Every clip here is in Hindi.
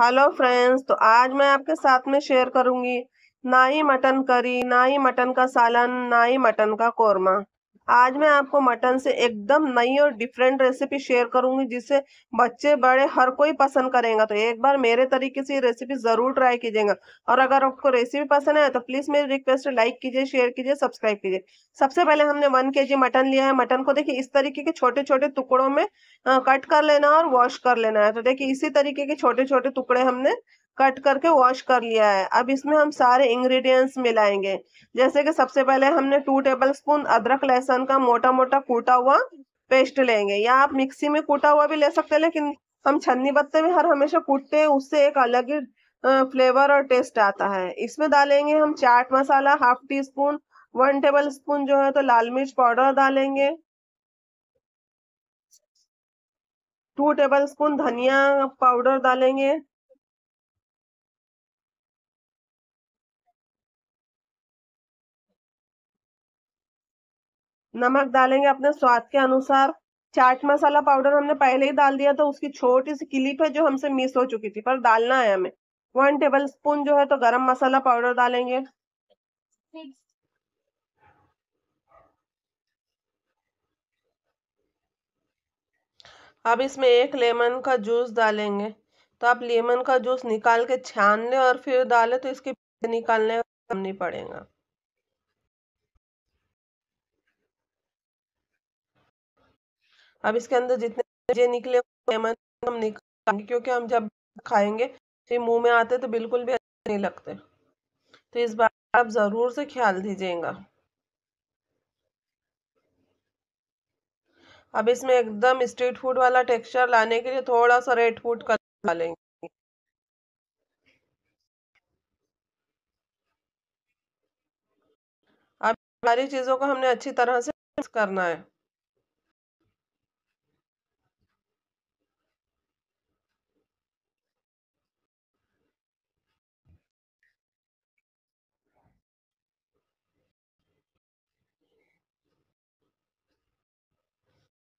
हेलो फ्रेंड्स तो आज मैं आपके साथ में शेयर करूंगी ना ही मटन करी ना ही मटन का सालन ना ही मटन का कोरमा आज मैं आपको मटन से एकदम नई और डिफरेंट रेसिपी शेयर करूंगी जिसे बच्चे बड़े हर कोई पसंद करेगा तो एक बार मेरे तरीके से रेसिपी ज़रूर ट्राई कीजिएगा और अगर आपको रेसिपी पसंद है तो प्लीज़ मेरी रिक्वेस्ट लाइक कीजिए शेयर कीजिए सब्सक्राइब कीजिए सबसे पहले हमने वन के मटन लिया है मटन को देखिए इस तरीके के छोटे छोटे टुकड़ों में कट कर लेना और वॉश कर लेना है तो देखिए इसी तरीके के छोटे छोटे टुकड़े हमने कट करके वॉश कर लिया है अब इसमें हम सारे इंग्रेडिएंट्स मिलाएंगे जैसे कि सबसे पहले हमने टू टेबल स्पून अदरक लहसुन का मोटा मोटा कूटा हुआ पेस्ट लेंगे या आप मिक्सी में कूटा हुआ भी ले सकते हैं लेकिन हम छन्नी पत्ते में हर हमेशा कूटते हैं उससे एक अलग ही फ्लेवर और टेस्ट आता है इसमें डालेंगे हम chaat masala half teaspoon one tablespoon जो है तो लाल मिर्च पाउडर डालेंगे टू टेबल स्पून धनिया पाउडर डालेंगे नमक डालेंगे अपने स्वाद के अनुसार चाट मसाला पाउडर हमने पहले ही डाल दिया था उसकी छोटी सी क्लिप है जो हमसे मिस हो चुकी थी पर डालना है हमें वन टेबल स्पून जो है तो गरम मसाला पाउडर डालेंगे अब इसमें एक लेमन का जूस डालेंगे तो आप लेमन का जूस निकाल के छान ले और फिर डाले तो इसके निकालने नहीं पड़ेगा अब इसके अंदर जितने जे निकले मतलब हम निकाल क्योंकि हम जब खाएंगे तो मुंह में आते तो बिल्कुल भी अच्छे नहीं लगते तो इस बार आप ज़रूर से ख्याल दीजिएगा अब इसमें एकदम स्ट्रीट फूड वाला टेक्सचर लाने के लिए थोड़ा सा रेड फूड कर डालेंगे अब सारी चीज़ों को हमने अच्छी तरह से मिक्स करना है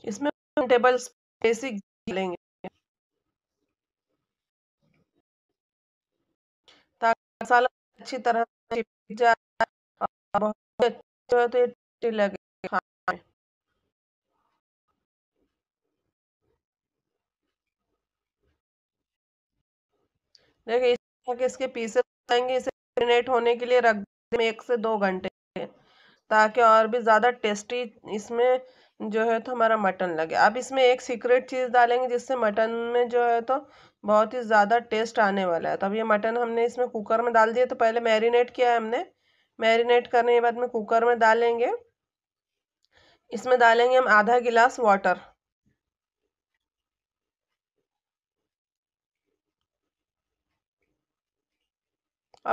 इसमें टेबल्स बेसिक लेंगे अच्छी तरह जाए तो लगे खाने देखिए इस तरह के इसके पीसेस आएंगे इसे मेरीनेट होने के लिए रख दें एक से दो घंटे ताकि और भी ज़्यादा टेस्टी इसमें जो है तो हमारा मटन लगे अब इसमें एक सीक्रेट चीज़ डालेंगे जिससे मटन में जो है तो बहुत ही ज़्यादा टेस्ट आने वाला है तो अब ये मटन हमने इसमें कुकर में डाल दिया तो पहले मैरिनेट किया है हमने मैरिनेट करने के बाद में कुकर में डालेंगे इसमें डालेंगे हम आधा गिलास वाटर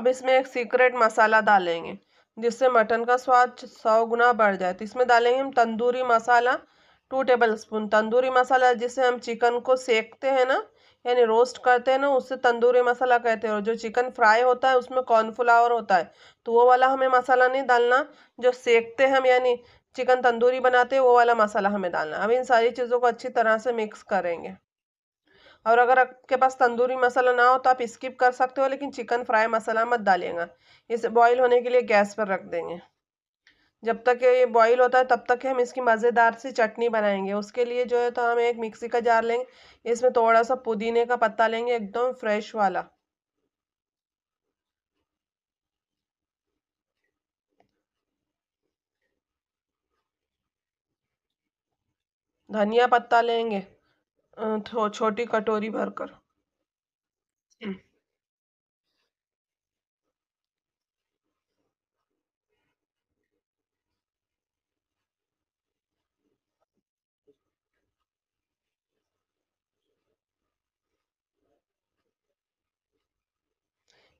अब इसमें एक सीक्रेट मसाला डालेंगे जिससे मटन का स्वाद सौ गुना बढ़ जाए तो इसमें डालेंगे हम tandoori masala two tablespoon tandoori masala जिससे हम चिकन को सेकते हैं ना यानी रोस्ट करते हैं ना उससे तंदूरी मसाला कहते हैं और जो चिकन फ्राई होता है उसमें कॉर्नफ्लावर होता है तो वो वाला हमें मसाला नहीं डालना जो सेकते हैं हम यानी चिकन तंदूरी बनाते हैं वो वाला मसाला हमें डालना अब इन सारी चीज़ों को अच्छी तरह से मिक्स करेंगे और अगर आपके पास तंदूरी मसाला ना हो तो आप स्किप कर सकते हो लेकिन चिकन फ्राई मसाला मत डालेंगे इसे बॉईल होने के लिए गैस पर रख देंगे जब तक ये बॉईल होता है तब तक हम इसकी मज़ेदार सी चटनी बनाएंगे उसके लिए जो है तो हम एक मिक्सी का जार लेंगे इसमें थोड़ा सा पुदीने का पत्ता लेंगे एकदम फ्रेश वाला धनिया पत्ता लेंगे छोटी कटोरी भरकर हम्म।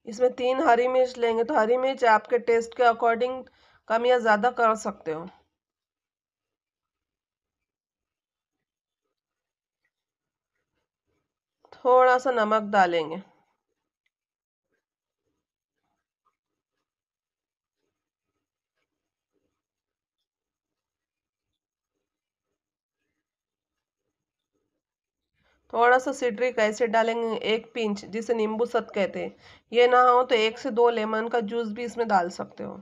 इसमें तीन हरी मिर्च लेंगे तो हरी मिर्च आपके टेस्ट के अकॉर्डिंग कम या ज़्यादा कर सकते हो थोड़ा सा नमक डालेंगे थोड़ा सा सिट्रिक एसिड डालेंगे एक पिंच जिसे नींबू सत कहते हैं ये ना हो तो एक से दो लेमन का जूस भी इसमें डाल सकते हो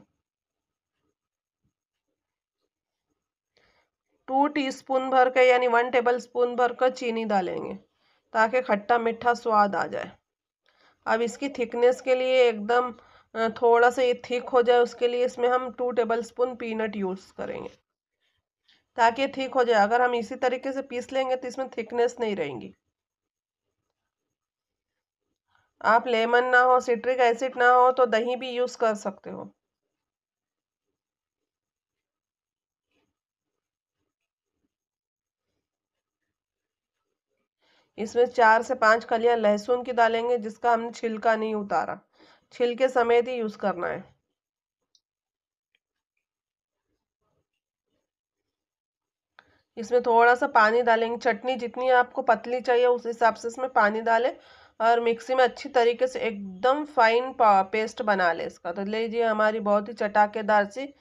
टू टीस्पून भर का यानी वन टेबल स्पून भर का चीनी डालेंगे ताकि खट्टा मीठा स्वाद आ जाए अब इसकी थिकनेस के लिए एकदम थोड़ा सा ये थिक हो जाए उसके लिए इसमें हम two tablespoon peanut use करेंगे ताकि थिक हो जाए अगर हम इसी तरीके से पीस लेंगे तो इसमें थिकनेस नहीं रहेंगी आप लेमन ना हो सिट्रिक एसिड ना हो तो दही भी यूज़ कर सकते हो इसमें चार से पाँच कलियां लहसुन की डालेंगे जिसका हमने छिलका नहीं उतारा छिलके समेत ही यूज़ करना है इसमें थोड़ा सा पानी डालेंगे चटनी जितनी आपको पतली चाहिए उस हिसाब से इसमें पानी डालें और मिक्सी में अच्छी तरीके से एकदम फाइन पेस्ट बना लें इसका तो लीजिए हमारी बहुत ही चटाकेदार सी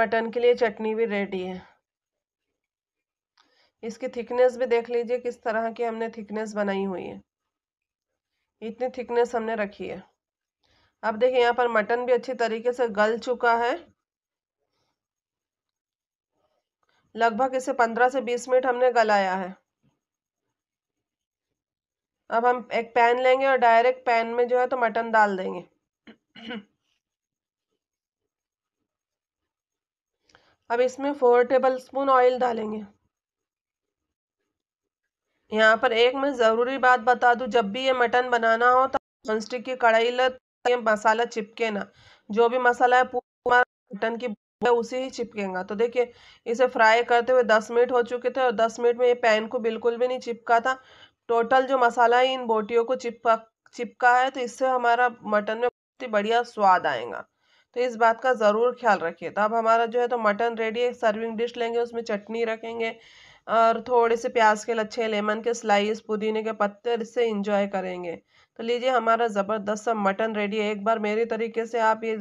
मटन के लिए चटनी भी रेडी है इसकी थिकनेस भी देख लीजिए किस तरह की हमने थिकनेस बनाई हुई है इतनी थिकनेस हमने रखी है अब देखिए यहाँ पर मटन भी अच्छी तरीके से गल चुका है लगभग इसे पंद्रह से बीस मिनट हमने गलाया है अब हम एक पैन लेंगे और डायरेक्ट पैन में जो है तो मटन डाल देंगे अब इसमें फोर टेबल स्पून ऑयल डालेंगे यहाँ पर एक मैं ज़रूरी बात बता दूँ जब भी ये मटन बनाना हो तो नॉनस्टिक की कढ़ाई ल ये मसाला चिपके ना जो भी मसाला है पूरा मटन की उसी ही चिपकेगा तो देखिए इसे फ्राई करते हुए दस मिनट हो चुके थे और दस मिनट में ये पैन को बिल्कुल भी नहीं चिपका था टोटल जो मसाला है इन बोटियों को चिपका चिपका है तो इससे हमारा मटन में बहुत ही बढ़िया स्वाद आएगा तो इस बात का ज़रूर ख्याल रखिए तो अब हमारा जो है तो मटन रेडी है सर्विंग डिश लेंगे उसमें चटनी रखेंगे और थोड़े से प्याज के लच्छे लेमन के स्लाइस पुदीने के पत्ते से इंजॉय करेंगे तो लीजिए हमारा ज़बरदस्त सा मटन रेडी है एक बार मेरे तरीके से आप ये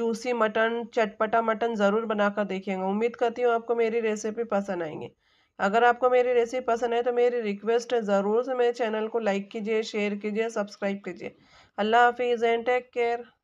जूसी मटन चटपटा मटन ज़रूर बनाकर देखेंगे उम्मीद करती हूँ आपको मेरी रेसिपी पसंद आएंगे अगर आपको मेरी रेसिपी पसंद है तो मेरी रिक्वेस्ट है ज़रूर से मेरे चैनल को लाइक कीजिए शेयर कीजिए सब्सक्राइब कीजिए अल्लाह हाफिज़ एंड टेक केयर